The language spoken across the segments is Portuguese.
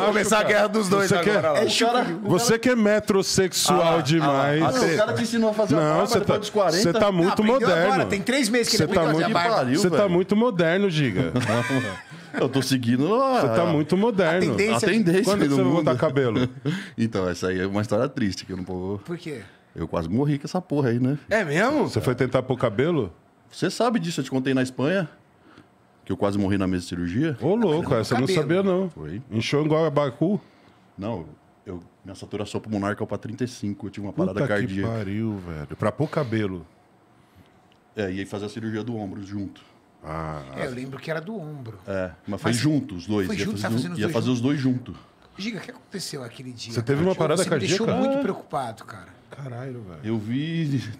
vai começar a guerra dos dois você agora. é, chora, você que é metrosexual ah, demais. Ah, ah, não, o cara te ensinou a fazer não, a barba você tá, dos 40. Você tá muito ah, moderno. Agora, tem três meses que ele tá muito, pariu, Você tá muito moderno, diga. Eu tô seguindo. Você tá muito moderno. A tendência. A tendência Quando você vai botar cabelo? então, essa aí é uma história triste que eu não vou. Por quê? Eu quase morri com essa porra aí, né? É mesmo? Você foi tentar pôr cabelo? Você sabe disso, eu te contei na Espanha que eu quase morri na mesa de cirurgia. Ô, louco, essa eu não sabia, não. Foi. Inchou igual a Baku? Não, eu, minha saturação pulmonar caiu é para 35, eu tive uma parada Puta cardíaca. Que pariu, velho. Para pôr cabelo. É, e aí fazer a cirurgia do ombro junto. Ah. É, eu lembro que era do ombro. É, mas foi junto os dois. Foi ia junto, fazer, tá os ia dois fazer junto. os dois junto. Giga, o que aconteceu aquele dia? Você teve cara? uma tipo, parada Você cardíaca? Você me deixou muito preocupado, cara. Caralho, velho. Eu vi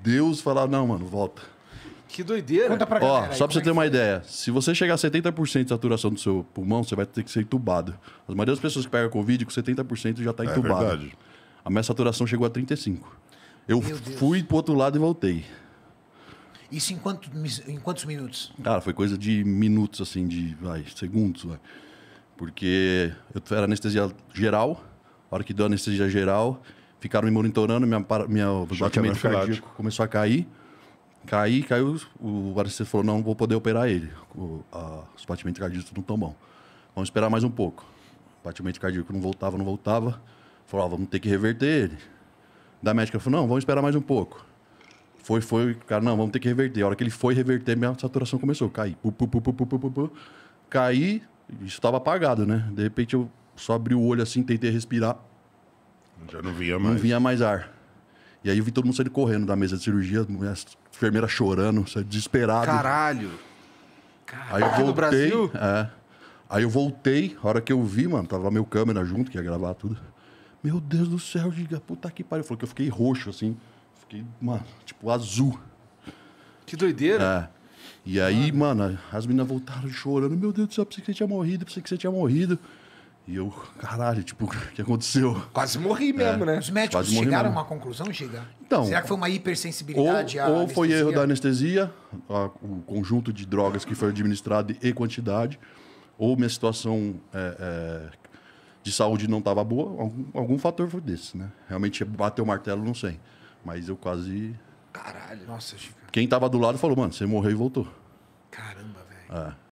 Deus falar, não, mano, volta. Que doideira. Conta pra Ó, aí, só pra você é ter que uma ideia, se você chegar a 70% de saturação do seu pulmão, você vai ter que ser entubado. As maioria das pessoas que pegam Covid, com 70% já tá É verdade. A minha saturação chegou a 35%. Eu fui pro outro lado e voltei. Isso em, quanto, em quantos minutos? Cara, foi coisa de minutos, assim, de vai, segundos, vai. Porque eu era anestesia geral, a hora que deu anestesia geral, ficaram me monitorando, minha, para- minha batimento cardíaco começou a cair. Caí, caiu, o anestesista falou, não, vou poder operar ele. O, a, os batimentos cardíacos não estão bons. Vamos esperar mais um pouco. O batimento cardíaco não voltava, não voltava. Falou, ah, vamos ter que reverter ele. Da médica falou, não, vamos esperar mais um pouco. Foi, foi, cara, não, vamos ter que reverter. A hora que ele foi reverter, minha saturação começou. Caí. Pu, pu, pu, pu, pu, pu, pu, pu. Caí, isso estava apagado, né? De repente eu só abri o olho assim, tentei respirar. Já não via mais. Não vinha mais ar. E aí eu vi todo mundo saindo correndo da mesa de cirurgia, a enfermeira chorando, desesperado. Caralho! Caralho, aí eu voltei, no Brasil? É, aí eu voltei, a hora que eu vi, mano, tava meu câmera junto, que ia gravar tudo. Meu Deus do céu, diga, puta que pariu. Falou que eu fiquei roxo, assim. Fiquei, mano, tipo, azul. Que doideira. É. E aí, mano, as meninas voltaram chorando. Meu Deus do céu, pensei que você tinha morrido, pensei que você tinha morrido. E eu, caralho, tipo, o que aconteceu? Quase morri é. mesmo, né? Os médicos Quase chegaram a uma conclusão, Giga? Então, Será que foi uma hipersensibilidade? Ou, ou foi erro da anestesia, a, o conjunto de drogas que foi administrado e quantidade, ou minha situação é, é, de saúde não estava boa, algum, algum fator foi desse, né? Realmente bateu o martelo, não sei. Mas eu quase. Caralho. Nossa, Giga. Quem estava do lado falou, mano, você morreu e voltou. Caramba, velho. É.